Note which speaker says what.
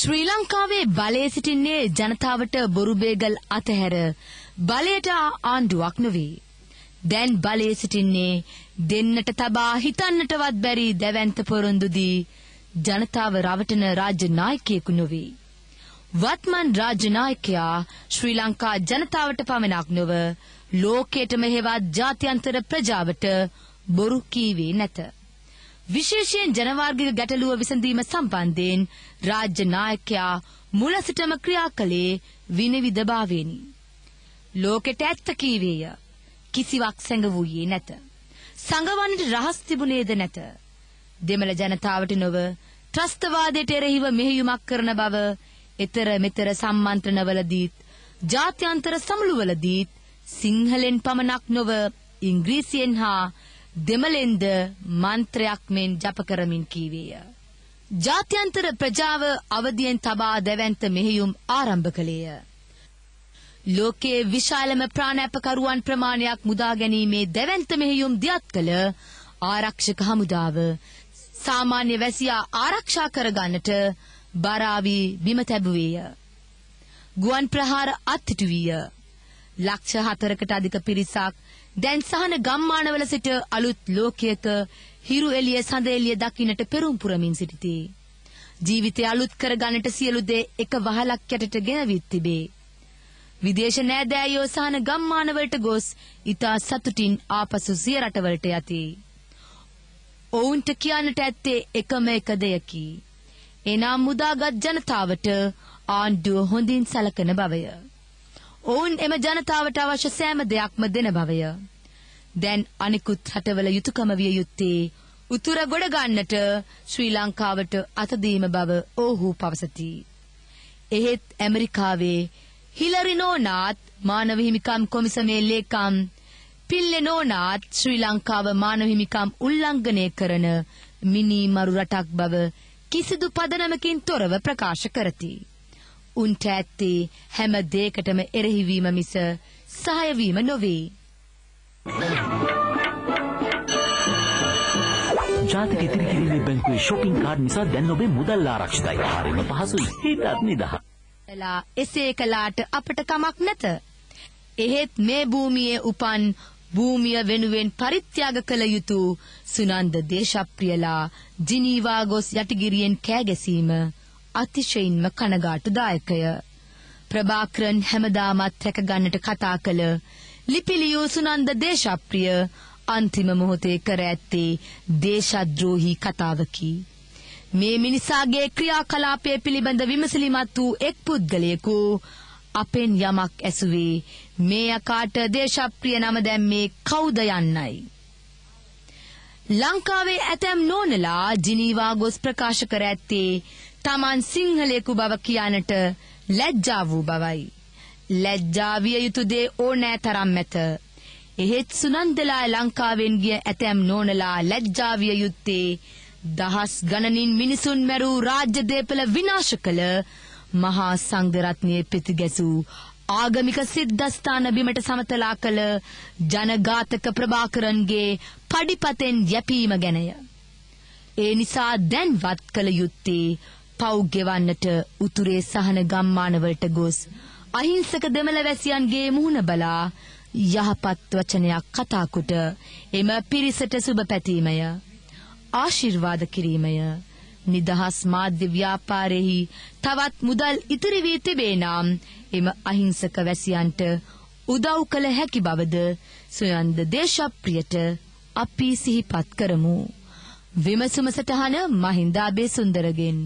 Speaker 1: ශ්‍රී ලංකාවේ බලයේ සිටින්නේ ජනතාවට බොරු බේගල් අතහැර බලයට ආණ්ඩුවක් නොවේ. දැන් බලයේ සිටින්නේ දෙන්නට තබා හිතන්නටවත් බැරි දැවැන්ත පොරොන්දු දී ජනතාව රවටන රාජ්‍ය නායකයෙකු නොවේ. වත්මන් රාජ්‍ය නායකයා ශ්‍රී ලංකා ජනතාවට පමණක් නොව ලෝකයටම හෙවත් ජාත්‍යන්තර ප්‍රජාවට බොරු කීවේ නැත. විශේෂයෙන් ජනවාර්ගික ගැටලුව විසඳීම සම්බන්ධයෙන් රාජ්‍ය නායකයා මුල සිටම ක්‍රියා කළේ විනිවිදභාවයෙනි. ලෝකෙට ඇත්ත කීවේය. කිසිවක් සැඟවුයේ නැත. සංගවන්නට රහස් තිබුණේද නැත. දෙමළ ජනතාවට නොව ත්‍රස්තවාදයට එරෙහිව මෙහෙයුමක් කරන බව එතර මෙතර සම්මන්ත්‍රණවලදීත් ජාත්‍යන්තර සමුළුවලදීත් සිංහලෙන් පමණක් නොව ඉංග්‍රීසියෙන් හා දෙමලෙන්ද මන්ත්‍රයක් මෙන් ජප කරමින් කීවේය. ජාත්‍යන්තර ප්‍රජාව අවදියෙන් තබා දැවැන්ත මෙහෙයුම් ආරම්භ කළේය. ලෝකයේ විශාලම ප්‍රාණැපකරුවන් ප්‍රමාණයක් මුදා ගැනීමේ දැවැන්ත මෙහෙයුම් දියත් කළ ආරක්ෂක හමුදාව සාමාන්‍ය වැසියා ආරක්ෂා කරගන්නට බරාවී බිම තැබුවේය. ගුවන් ප්‍රහාර අත්හිටුවීය. ලක්ෂ හතරකට අධික පිරිසක් දැන් සහන ගම්මානවල සිට අලුත් ලෝකයක හිරු එළිය සඳ එළිය දකින්නට පෙරම් පුරමින් සිටිති. ජීවිතය අලුත් කරගන්නට සියලු දේ එක වහලක් යටට ගෙනවිත් තිබේ. විදේශ නෑදෑයෝ සහන ගම්මානවලට ගොස් ඉතා සතුටින් ආපසු සිය රටවලට යති. ඔවුන්ට කියන්නට ඇත්තේ එකම එක දෙයකි. එනම් මුදාගත් ජනතාවට ආණ්ඩුව හොඳින් සලකන බවය. ඔවුන් එම ජනතාවට අවශ්‍ය සෑම දෙයක්ම දෙන බවය. දැන් අනිකුත් රටවල යුතුයකම විය යුත්තේ උතුර ගොඩ ගන්නට ශ්‍රී ලංකාවට අතදීම බව ඔහු පවසති. එහෙත් ඇමරිකාවේ හිලරි නෝනාත් මානව හිමිකම් කොමිසමේ ලේකම් පිල්ලේ නෝනාත් ශ්‍රී ලංකාව මානව හිමිකම් උල්ලංඝනය කරන මිනි මරු රටක් බව කිසිදු පදනමකින් තොරව ප්‍රකාශ කරති. උන්ට ඇත්තේ හැම දෙයකටම එරෙහිවීම මිස සහාය වීම නොවේ. ජාතික ඉතිරි කිරීමේ බැංකුවේ shopping card නිසා දැන් ඔබේ මුදල් ආරක්ෂිතයි. හරිම පහසුයි. හිතත් නිදහස්. එලා එසේ කළාට අපට කමක් නැත. එහෙත් මේ භූමියේ උපන් භූමිය වෙනුවෙන් පරිත්‍යාග කළ යුතු සුනන්ද දේශප්‍රියලා ජිනීවා ගොස් යටිගිරියෙන් කෑ ගැසීම අතිශයින්ම කනගාටුදායකය. ප්‍රභාකරන් හැමදාමත් රැකගන්නට කතා කළ ලිපිලියෝ සුනන්ද දේශප්‍රිය අන්තිම මොහොතේ කර ඇත්තේ දේශද්‍රෝහි කතාවකි. මේ මිනිසාගේ ක්‍රියාකලාපය පිළිබඳ විමසිලිමත් වූ එක් පුද්ගලයෙකු අපෙන් යමක් ඇසුවේ මේ යකාට දේශප්‍රිය නම දැම්මේ කවුද යන්නයි. ලංකාවේ ඇතැම් නෝනලා ජිනීවා ගොස් ප්‍රකාශ කර ඇත්තේ තමන් සිංහලයෙකු බව කියන්නට ලැජ්ජා වූ බවයි. ලැජ්ජාවිය යුතු දේ ඕනෑ තරම් ඇත. එහෙත් සුනන්දලා ලංකාවෙන් ගිය ඇතැම් නෝනලා ලැජ්ජාවිය යුත්තේ දහස් ගණනින් මිනිසුන් මැරූ රාජ්‍ය දේපල විනාශ කළ මහා සංඝරත්නයේ පිටිගැසූ ආගමික සිද්ධස්ථාන බිමට සමතලා කළ ජනඝාතක ප්‍රභාකරන්ගේ පඩිපතෙන් යැපීම ගැනය. ඒ නිසා දැන්වත් කළ යුත්තේ පව් ගෙවන්නට උතුරේ සහන ගම්මානවලට ගොස් අහිංසක දෙමළවැසියන්ගේ මුහුණ බලා යහපත් වචනයක් කතා කොට එම පිරිසට සුබ පැතීමය ආශිර්වාද කිරීමය නිදහස් මාධ්‍ය ව්‍යාපාරෙහි තවත් මුදල් ඉතිරි වී තිබේ නම් එම අහිංසක වැසියන්ට උදව් කළ හැකි බවද සොයන්ද දේශප්‍රියට අපි සිහිපත් කරමු විමසුම සටහන මහින්දාබේ සුන්දරගෙන්